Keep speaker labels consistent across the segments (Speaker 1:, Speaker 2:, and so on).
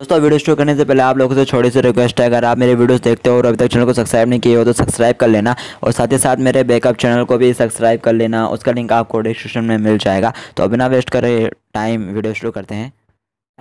Speaker 1: दोस्तों वीडियो शुरू करने से पहले आप लोगों से तो छोटी सी रिक्वेस्ट है अगर आप मेरे वीडियोस देखते हो और अभी तक चैनल को सब्सक्राइब नहीं किए हो तो सब्सक्राइब कर लेना और साथ ही साथ मेरे बैकअप चैनल को भी सब्सक्राइब कर लेना उसका लिंक आपको डिस्क्रिप्शन में मिल जाएगा तो बिना वेस्ट करे टाइम वीडियो शुरू करते हैं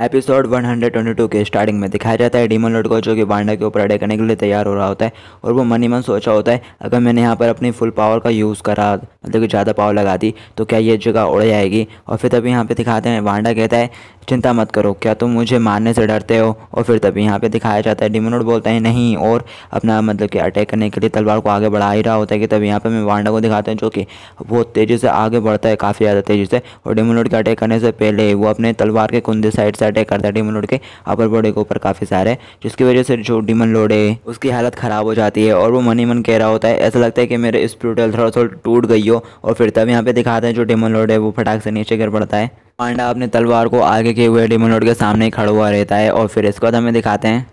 Speaker 1: एपिसोड 122 के स्टार्टिंग में दिखाया जाता है डीमन लॉर्ड को जो कि वांडा के ऊपर अटैक करने के लिए तैयार हो रहा होता है और वो मनी मन सोचा होता है अगर मैंने यहाँ पर अपनी फुल पावर का यूज़ करा मतलब कि ज़्यादा पावर लगा दी तो क्या ये जगह उड़ जाएगी और फिर तभी यहाँ पे दिखाते हैं वांडा कहता है चिंता मत करो क्या तुम मुझे मारने से डरते हो और फिर तभी यहाँ पर दिखाया जाता है डीमन लॉर्ड बोलता है नहीं और अपना मतलब कि अटैक करने के लिए तलवार को आगे बढ़ा ही रहा होता है कि तभी यहाँ पर मैं वांडा को दिखाते हैं जो कि बहुत तेज़ी से आगे बढ़ता है काफ़ी ज़्यादा तेज़ी से और डीमन लॉर्ड के अटैक करने से पहले वो अपने तलवार के कुंदे साइड से अटैक करता है डिमन लोड के अपर बॉडी के ऊपर काफ़ी सारे जिसकी वजह से जो डिमन लोड है उसकी हालत ख़राब हो जाती है और वो मनी मन कह रहा होता है ऐसा लगता है कि मेरे स्पिरिटल थोड़ा थोड़ा टूट गई हो और फिर तब यहाँ पे दिखाते हैं जो डिमन लोड है वो फटाक से नीचे गिर पड़ता है पांडा अपने तलवार को आगे के हुए डिमन लोड के सामने खड़ा हुआ रहता है और फिर इसको हमें दिखाते हैं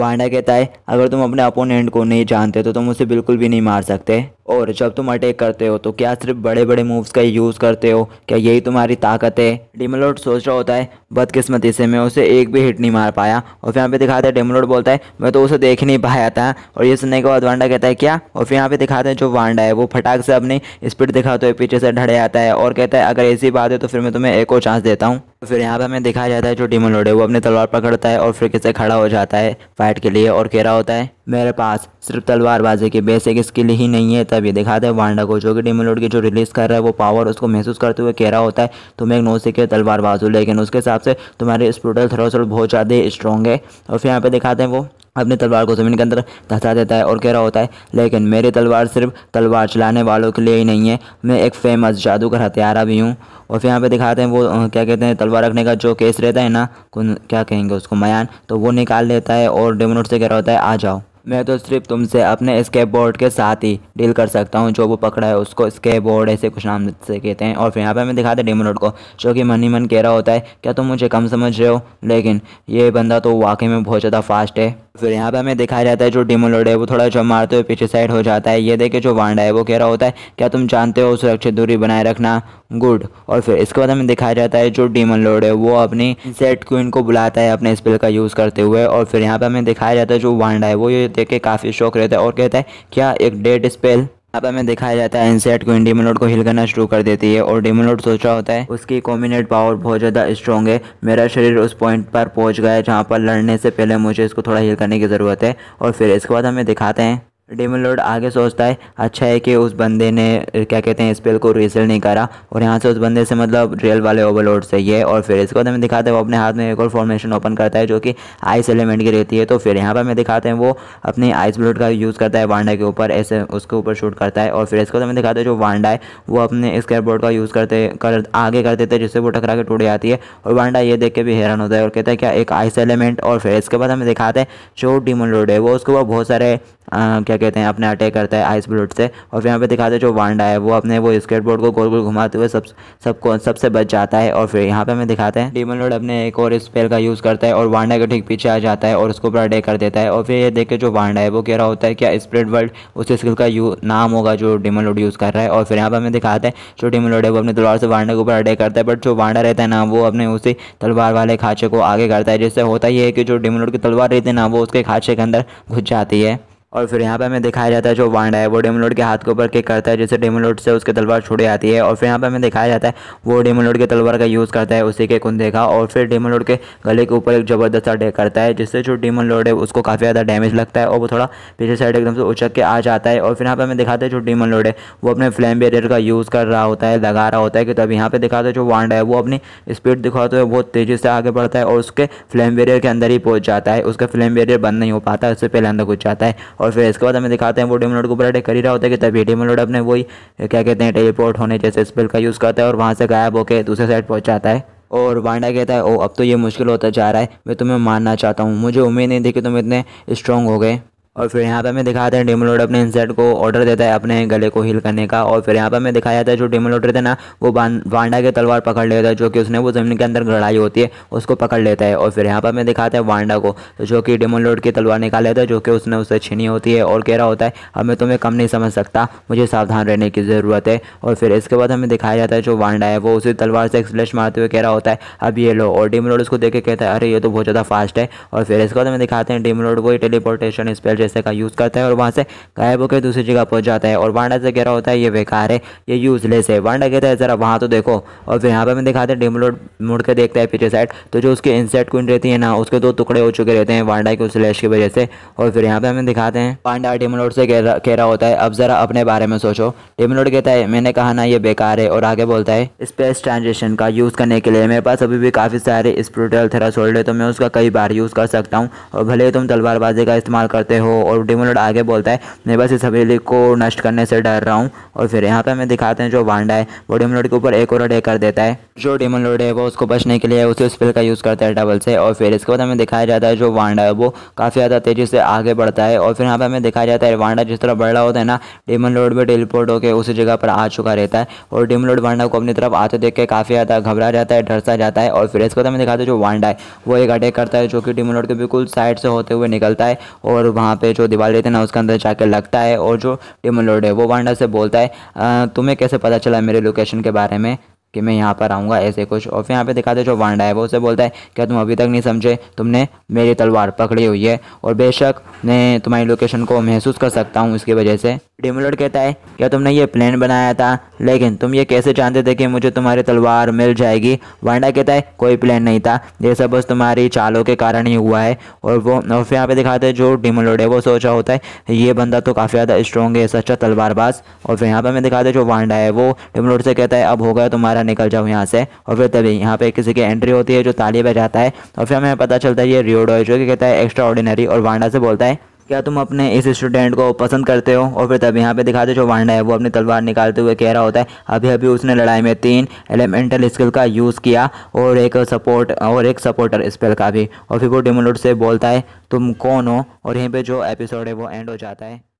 Speaker 1: वांडा कहता है अगर तुम अपने अपोनेंट को नहीं जानते तो तुम उसे बिल्कुल भी नहीं मार सकते और जब तुम अटैक करते हो तो क्या सिर्फ बड़े बड़े मूव्स का यूज़ करते हो क्या यही तुम्हारी ताकत है डिमोलोड सोच रहा होता है बदकिस्मती से मैं उसे एक भी हिट नहीं मार पाया और फिर यहाँ पे दिखाते हैं डिमोलोड बोलता है मैं तो उसे देख नहीं पाया था और ये सुनने के बाद वांडा कहता है क्या और फिर यहाँ पे दिखाते हैं जो वांडा है वो फटाक से अपनी स्पीड दिखाते हुए पीछे से ढड़े आता है और कहता है अगर ऐसी बात है तो फिर मैं तुम्हें एक और चांस देता हूँ तो फिर यहाँ पे हमें दिखाया जाता है जो डिमोलोड है वो अपनी तलवार पकड़ता है और फिर किसे खड़ा हो जाता है फाइट के लिए और कह रहा होता है मेरे पास सिर्फ तलवारबाजी की बेसिक स्किल ही नहीं है तब ये दिखाते हैं वांडा को जो कि डिमिलोड की जो रिलीज़ कर रहा है वो पावर उसको महसूस करते हुए कह रहा होता है तुम्हें एक नो सीखे तलवारबाज हो लेकिन उसके हिसाब से तुम्हारे स्प्रोटल थ्रोसोल बहुत ज़्यादा स्ट्रॉन्ग है और फिर यहाँ पर दिखाते हैं वो अपने तलवार को ज़मीन के अंदर धसा देता है और कह रहा होता है लेकिन मेरी तलवार सिर्फ तलवार चलाने वालों के लिए ही नहीं है मैं एक फेमस जादूगर हथियारा भी हूँ और फिर यहाँ पे दिखाते हैं वो क्या कहते हैं तलवार रखने का जो केस रहता है ना क्या कहेंगे उसको मयान तो वो निकाल लेता है और डेमोनोट से कह रहा होता है आ जाओ मैं तो सिर्फ तुमसे अपने स्केप बोर्ड के साथ ही डील कर सकता हूँ जो वो पकड़ा है उसको स्केप बोर्ड ऐसे कुछ नाम से कहते हैं और फिर यहाँ पे मैं दिखाते हैं डेमोनोड को जो कि मन ही मन कह रहा होता है क्या तुम मुझे कम समझ रहे हो लेकिन ये बंदा तो वाकई में बहुत ज़्यादा फास्ट है फिर यहाँ पे हमें दिखाया जाता है जो डिमोलोड है वो थोड़ा जब मारते हुए पीछे साइड हो जाता है ये देखे जो वांडा है वो कह रहा होता है क्या तुम जानते हो सुरक्षित दूरी बनाए रखना गुड और फिर इसके बाद हमें दिखाया जाता है जो डिमन लोड है वो अपनी सेट क्वीन को बुलाता है अपने स्पेल का यूज़ करते हुए और फिर यहाँ पर हमें दिखाया जाता है जो वांडा है वो ये देख के काफ़ी शौक रहता है और कहता है क्या एक डेड स्पेल अब हमें दिखाया जाता है एनसेट को डीमोलोड को हिल करना शुरू कर देती है और डिमोलोड सोच रहा होता है उसकी कॉम्बिनेट पावर बहुत ज़्यादा स्ट्रॉन्ग है मेरा शरीर उस पॉइंट पर पहुंच गया है जहाँ पर लड़ने से पहले मुझे इसको थोड़ा हिल करने की ज़रूरत है और फिर इसके बाद हमें दिखाते हैं डेमन लॉर्ड आगे सोचता है अच्छा है कि उस बंदे ने क्या कहते हैं स्पेल को रिसल नहीं करा और यहाँ से उस बंदे से मतलब रियल वाले ओवरलोड सही है और फिर इसको हमें तो दिखाते हैं वो अपने हाथ में एक और फॉर्मेशन ओपन करता है जो कि आइस एलिमेंट की रहती है तो फिर यहाँ पर हमें दिखाते हैं वो अपने आइस ब्लोड का यूज़ करता है वांडा के ऊपर ऐसे उसके ऊपर शूट करता है और फिर इसको हमें तो दिखाते हैं जो वांडा है वो अपने स्केयर का यूज़ करते कर आगे कर देते हैं जिससे वो टकरा के टूट जाती है और वांडा ये देख के भी हैरान होता है और कहता है क्या एक आइस एलिमेंट और फिर इसके बाद हमें दिखाते हैं जो डीमन लोड है वो उसके ऊपर बहुत सारे क्या क्या कहते हैं अपने अटैक करता है आइस बुलेट से और फिर यहाँ पे दिखाते हैं जो वांडा है वो अपने वो स्केट बोर्ड को गोल गोल घुमाते हुए सब सबको सबसे बच जाता है और फिर यहाँ पे हमें दिखाते हैं डीमन लोड अपने एक और स्पेल का यूज़ करता है और वांडा के ठीक पीछे आ जाता है और उसको ऊपर अटैक कर देता है और फिर ये देख के जो वांडा है वो कह रहा होता है क्या स्प्रेड वर्ल्ड उस स्किल का यू नाम होगा जो डीमन लोड यूज़ कर रहा है और फिर यहाँ पर हमें दिखाते हैं जो डीमन लोड है वो अपने तलवार से वांडा के ऊपर अटैक करता है बट जो वांडा रहता है ना वो अपने उसी तलवार वाले खाँचे को आगे करता है जिससे होता ही है कि जो डीमन लोड की तलवार रहती है ना वो उसके खाँचे के अंदर घुस जाती है और फिर यहाँ पे हमें दिखाया जाता है जो वांडा है वो डेमोलोड के हाथ के ऊपर किक करता है जिससे डेमोलोड से उसके तलवार छोड़ी आती है और फिर यहाँ पे हमें दिखाया जाता है वो डेमोलोड के तलवार का यूज़ करता है उसी के कुंदे का और फिर डेमोलोड के गले के ऊपर एक ज़बरदस्त अटैक करता है जिससे जो डेमोलोड है उसको काफ़ी ज़्यादा डैमेज लगता है और वो थोड़ा पीछे साइड एकदम से उचक के आ जाता है और फिर यहाँ पर हमें दिखाते हैं जो डेमोलोड है वो अपने फ्लैम बेरियर का यूज़ कर रहा होता है लगा रहा होता है कि तब यहाँ पर दिखाते जो वांडा है वो अपनी स्पीड दिखाते हुए बहुत तेज़ी से आगे बढ़ता है और उसके फ्लैम बेरियर के अंदर ही पहुँच जाता है उसका फ्लैम बेरियर बंद नहीं हो पाता है उससे पहले अंदर घुस जाता है और फिर इसके बाद हमें दिखाते हैं वो डेमोलोड को ऊपर अटैक कर ही रहा होता है कि तभी डेमोलोड अपने वही क्या कहते हैं टेलीपोर्ट होने जैसे स्पेल का यूज़ करता है और वहाँ से गायब होकर दूसरे साइड पहुँच जाता है और वांडा कहता है ओ अब तो ये मुश्किल होता जा रहा है मैं तुम्हें मानना चाहता हूँ मुझे उम्मीद नहीं थी कि तुम इतने स्ट्रॉन्ग हो गए और फिर यहाँ पर हमें दिखाया था लोडर अपने इंसेट को ऑर्डर देता है अपने गले को हील करने का और फिर यहाँ पर हमें दिखाया जाता है जो डेमो लोडर था ना वो वांडा के तलवार पकड़ लेता है जो कि उसने वो ज़मीन के अंदर लड़ाई होती है उसको पकड़ लेता है और फिर यहाँ पर हमें दिखाता है वांडा को जो कि डेमोलोड की तलवार निकाल लेता है जो कि उसने उससे छीनी होती है और कह रहा होता है अब मैं तुम्हें कम नहीं समझ सकता मुझे सावधान रहने की ज़रूरत है और फिर इसके बाद हमें दिखाया जाता है जो वांडा है वो उसी तलवार से एक्सप्लेश मारते हुए कह रहा होता है अब ये लो और डेमोलोड उसको देख के कहता है अरे ये तो बहुत ज़्यादा फास्ट है और फिर इसके बाद हमें दिखाते हैं डेमोलोड को टेलीपोर्टेशन स्पेल प्रेसर का यूज़ करता है और वहाँ से गायब होकर दूसरी जगह पहुँच जाता है और वांडा से गहरा होता है ये बेकार है ये यूज़लेस है वांडा कहता है ज़रा वहाँ तो देखो और फिर यहाँ पर मैं दिखाते हैं डिमलोड मुड़ के देखता है पीछे साइड तो जो उसके इंसेट क्विंट रहती है ना उसके दो टुकड़े हो चुके रहते हैं वांडा के उस लेश की वजह से और फिर यहाँ पर हमें दिखाते हैं वांडा डिमलोड से कह रहा होता है अब ज़रा अपने बारे में सोचो डिमलोड कहता है मैंने कहा ना ये बेकार है और आगे बोलता है स्पेस ट्रांजेक्शन का यूज़ करने के लिए मेरे पास अभी भी काफ़ी सारे स्प्रूटल थेरा सोल्ड है तो मैं उसका कई बार यूज़ कर सकता हूँ और भले तुम तलवारबाजी का इस्तेमाल करते हो और और लॉर्ड आगे बोलता है मैं बस इस हवेली को नष्ट करने से डर रहा हूँ और फिर यहाँ पे हमें दिखाते हैं जो वांडा है वो लॉर्ड के ऊपर एक और अटैक कर देता है जो लॉर्ड है वो उसको बचने के लिए उसी स्पेल का यूज़ करता है डबल से और फिर इसके बाद हमें दिखाया जाता है जो वांडा है वो काफ़ी ज़्यादा तेज़ी से आगे बढ़ता है और फिर यहाँ पर हमें दिखाया जाता है वांडा जिस तरह बढ़ रहा होता है ना डेमन लॉर्ड भी टेलीपोर्ट होकर उसी जगह पर आ चुका रहता है और डेमन लॉर्ड वांडा को अपनी तरफ आते देख के काफ़ी ज़्यादा घबरा जाता है डरसा जाता है और फिर बाद हमें दिखाते जो वांडा है वो एक अटैक करता है जो कि डेमन लॉर्ड के बिल्कुल साइड से होते हुए निकलता है और वहाँ पर पे जो दीवार रहते ना उसके अंदर जाकर लगता है और जो टीम है वो वांडा से बोलता है तुम्हें कैसे पता चला मेरे लोकेशन के बारे में कि मैं यहाँ पर आऊँगा ऐसे कुछ और फिर यहाँ पे दिखाते जो वांडा है वो उसे बोलता है क्या तुम अभी तक नहीं समझे तुमने मेरी तलवार पकड़ी हुई है और बेशक मैं तुम्हारी लोकेशन को महसूस कर सकता हूँ इसकी वजह से डिमोलोड कहता है क्या तुमने ये प्लान बनाया था लेकिन तुम ये कैसे जानते थे कि मुझे तुम्हारी तलवार मिल जाएगी वांडा कहता है कोई प्लान नहीं था ये सब बस तुम्हारी चालों के कारण ही हुआ है और वो और फिर यहाँ पे दिखाते हैं जो डिमोलोड है वो सोचा होता है ये बंदा तो काफ़ी ज़्यादा स्ट्रॉन्ग है सच्चा तलवारबाज और फिर यहाँ पर मैं दिखाते जो वांडा है वो डिमोलोड से कहता है अब हो गया तुम्हारा निकल जाऊँ यहाँ से और फिर तभी यहाँ पे किसी की एंट्री होती है जो ताली बजाता है और फिर हमें पता चलता है ये रियोडो है जो कि कहता है एक्स्ट्रा ऑर्डिनरी और वांडा से बोलता है क्या तुम अपने इस स्टूडेंट को पसंद करते हो और फिर तब यहाँ पे दिखाते जो वांडा है वो अपनी तलवार निकालते हुए कह रहा होता है अभी अभी उसने लड़ाई में तीन एलिमेंटल स्किल का यूज़ किया और एक सपोर्ट और एक सपोर्टर स्पेल का भी और फिर वो डिमोलोड से बोलता है तुम कौन हो और यहीं पर जो एपिसोड है वो एंड हो जाता है